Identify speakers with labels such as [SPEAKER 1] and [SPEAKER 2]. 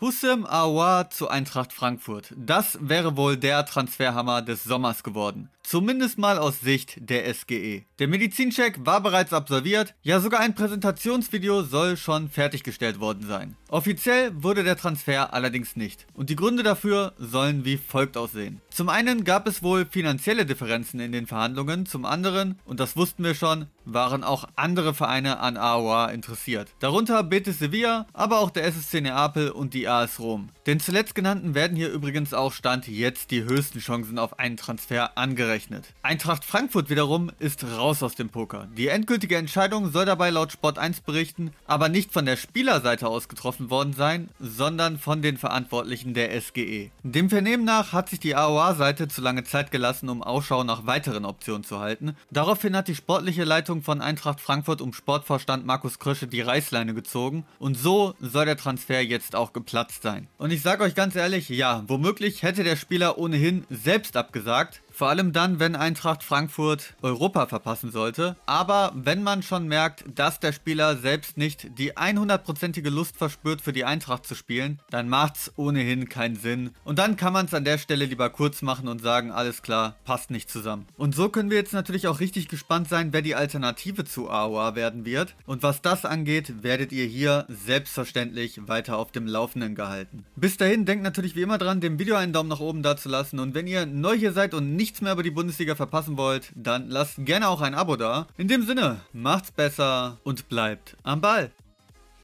[SPEAKER 1] Hussem Awa zu Eintracht Frankfurt. Das wäre wohl der Transferhammer des Sommers geworden. Zumindest mal aus Sicht der SGE. Der Medizincheck war bereits absolviert, ja sogar ein Präsentationsvideo soll schon fertiggestellt worden sein. Offiziell wurde der Transfer allerdings nicht und die Gründe dafür sollen wie folgt aussehen. Zum einen gab es wohl finanzielle Differenzen in den Verhandlungen, zum anderen, und das wussten wir schon, waren auch andere Vereine an Aoa interessiert. Darunter Betis Sevilla, aber auch der SSC Neapel und die AS Rom. Den zuletzt genannten werden hier übrigens auch Stand jetzt die höchsten Chancen auf einen Transfer angerechnet gerechnet. Eintracht Frankfurt wiederum ist raus aus dem Poker. Die endgültige Entscheidung soll dabei laut Sport 1 berichten, aber nicht von der Spielerseite aus getroffen worden sein, sondern von den Verantwortlichen der SGE. Dem Vernehmen nach hat sich die AOA-Seite zu lange Zeit gelassen, um Ausschau nach weiteren Optionen zu halten. Daraufhin hat die sportliche Leitung von Eintracht Frankfurt um Sportvorstand Markus Krösche die Reißleine gezogen und so soll der Transfer jetzt auch geplatzt sein. Und ich sage euch ganz ehrlich, ja, womöglich hätte der Spieler ohnehin selbst abgesagt, vor allem dann, wenn Eintracht Frankfurt Europa verpassen sollte. Aber wenn man schon merkt, dass der Spieler selbst nicht die 100%ige Lust verspürt, für die Eintracht zu spielen, dann macht's ohnehin keinen Sinn. Und dann kann man es an der Stelle lieber kurz machen und sagen, alles klar, passt nicht zusammen. Und so können wir jetzt natürlich auch richtig gespannt sein, wer die Alternative zu Aoa werden wird. Und was das angeht, werdet ihr hier selbstverständlich weiter auf dem Laufenden gehalten. Bis dahin denkt natürlich wie immer dran, dem Video einen Daumen nach oben da zu lassen und wenn ihr neu hier seid und nicht nichts mehr über die Bundesliga verpassen wollt, dann lasst gerne auch ein Abo da. In dem Sinne, macht's besser und bleibt am Ball.